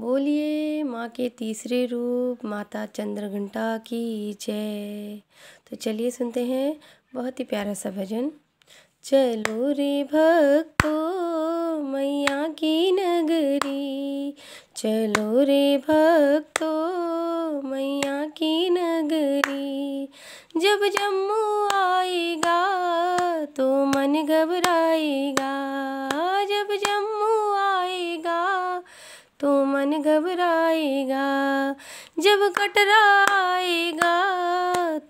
बोलिए माँ के तीसरे रूप माता चंद्रघंटा की जय तो चलिए सुनते हैं बहुत ही प्यारा सा भजन चलो रे भक्तो मैया की नगरी चलो रे भक्तो मैया की नगरी जब जम्मू आएगा तो मन घबराएगा इंसान घबराएगा जब कटराएगा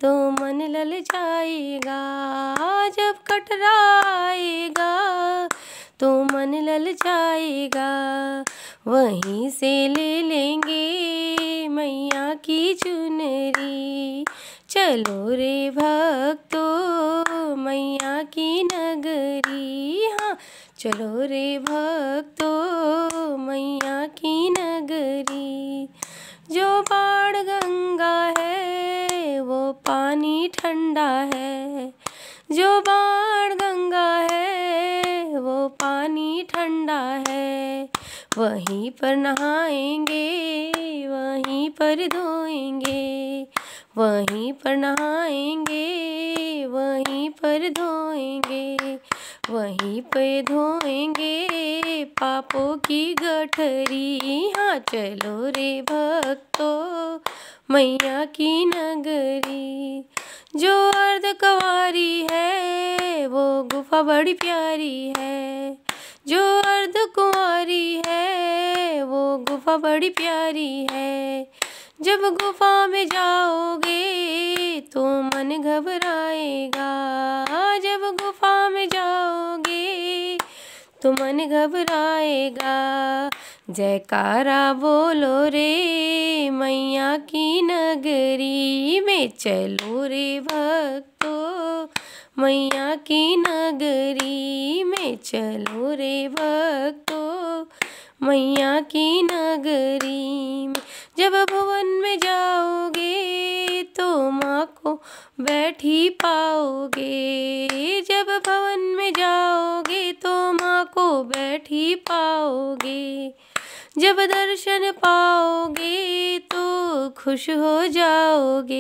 तो मन लल जाएगा जब कटराएगा तो मन लल जाएगा वहीं से ले लेंगे मैया की चुनरी चलो रे भक्तो मैया की नगरी हाँ चलो रे भक्तो मैया की ठंडा है जो बाण गंगा है वो पानी ठंडा है वहीं पर नहाएंगे वहीं पर धोएंगे वहीं पर नहाएंगे वहीं पर धोएंगे वहीं पर धोएंगे पापों की गठरी हाँ चलो रे भक्तो मैया की नगरी जो अर्ध कुंवारी है वो गुफा बड़ी प्यारी है जो अर्ध कुंवारी है वो गुफा बड़ी प्यारी है जब गुफा में जाओगे तो मन घबराएगा जब गुफा में जाओगे तो मन घबराएगा जयकारा बोलो रे मैया की नगरी में चलो रे भक्तो मैया की नगरी में चलो रे भक्तो मैया की नगरी में जब भवन में जाओगे तो माँ को बैठी पाओगे जब भवन में जाओगे तो माँ को बैठी पाओगे जब दर्शन पाओगे तो खुश हो जाओगे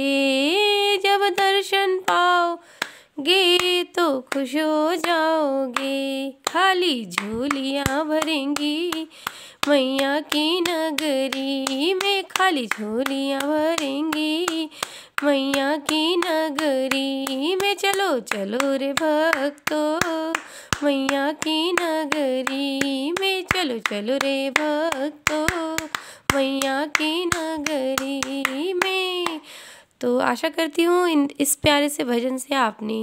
जब दर्शन पाओगे तो खुश हो जाओगे खाली झोलियाँ भरेंगी मैया की नगरी में खाली झोलियाँ भरेंगी मैया की नगरी में चलो चलो रे भक्तो मैया की नगरी में चलो चलो रे भक्तो मैया की नगरी में तो आशा करती हूँ इन इस प्यारे से भजन से आपने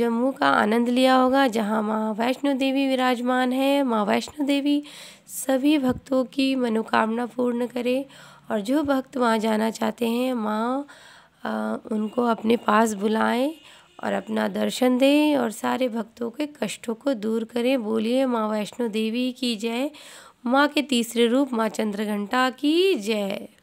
जम्मू का आनंद लिया होगा जहाँ माँ वैष्णो देवी विराजमान है माँ वैष्णो देवी सभी भक्तों की मनोकामना पूर्ण करे और जो भक्त वहाँ जाना चाहते हैं माँ उनको अपने पास बुलाएं और अपना दर्शन दें और सारे भक्तों के कष्टों को दूर करें बोलिए माँ वैष्णो देवी की जय माँ के तीसरे रूप माँ चंद्रघंटा की जय